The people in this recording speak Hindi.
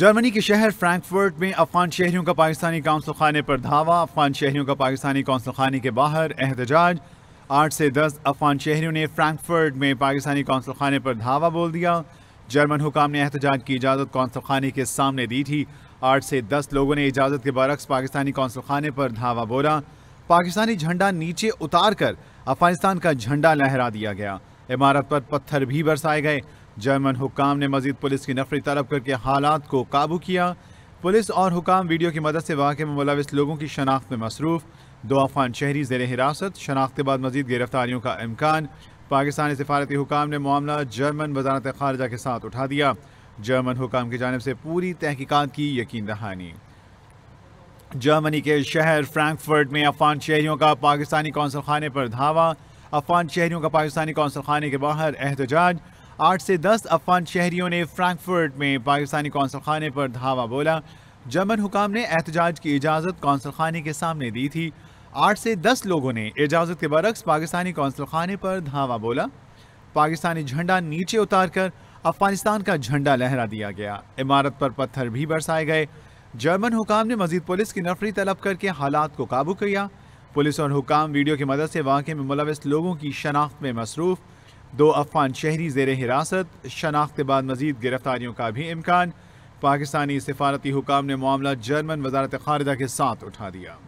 जर्मनी के शहर फ्रैंकफर्ट में अफगान शहरियों का पाकिस्तानी कौंसल खाने पर धावा अफगान शहरियों का पाकिस्तानी कौंसल खाने के बाहर एहतजाज आठ से दस अफगान शहरियों ने फ्रैंकफर्ट में पाकिस्तानी कौंसल खाने पर धावा बोल दिया जर्मन हुकाम ने एहतजाज की इजाज़त कौंसल खाने के सामने दी थी आठ से दस लोगों ने इजाज़त के बरक्स पाकिस्तानी कौंसल खाने पर धावा बोला पाकिस्तानी झंडा नीचे उतार कर अफगानिस्तान का झंडा लहरा दिया गया इमारत पर पत्थर भी बरसाए गए जर्मन हुकाम ने मजीद पुलिस की नफरी तलब करके हालात को काबू किया पुलिस और हुकाम वीडियो की मदद से वाक़ में मुलविस लोगों की शनाख्त में मसरूफ़ दो अफान शहरी जेर हिरासत शनाख्त के बाद मजीद गिरफ्तारियों का अम्कान पाकिस्तानी सफारती हुकाम ने मामला जर्मन वजारत खारजा के साथ उठा दिया जर्मन हुकाम की जानब से पूरी तहकीकत की यकीन दहानी जर्मनी के शहर फ्रैंकफर्ट में अफान शहरीों का पाकिस्तानी कौंसल खाने पर धावा अफान शहरीों का पाकिस्तानी कौंसल खाने के बाहर एहतजाज आठ से दस अफगान शहरियों ने फ्रैंकफर्ट में पाकिस्तानी कौंसल खाने पर धावा बोला जर्मन हुकाम ने एहतजाज की इजाज़त कौंसल खाने के सामने दी थी आठ से दस लोगों ने इजाज़त के बरक्स पाकिस्तानी कौंसल खाने पर धावा बोला पाकिस्तानी झंडा नीचे उतार कर अफगानिस्तान का झंडा लहरा दिया गया इमारत पर पत्थर भी बरसाए गए जर्मन हुकाम ने मजीद पुलिस की नफरी तलब करके हालात को काबू किया पुलिस और हुकाम वीडियो की मदद से वाकई में मुलविस लोगों की शनाख्त में मसरूफ़ दो अफगान शहरी जेर हिरासत शनाख्त बाद मजीद गिरफ्तारियों का भी इम्कान पाकिस्तानी सफारती हुकाम ने मामला जर्मन वजारत खारजा के साथ उठा दिया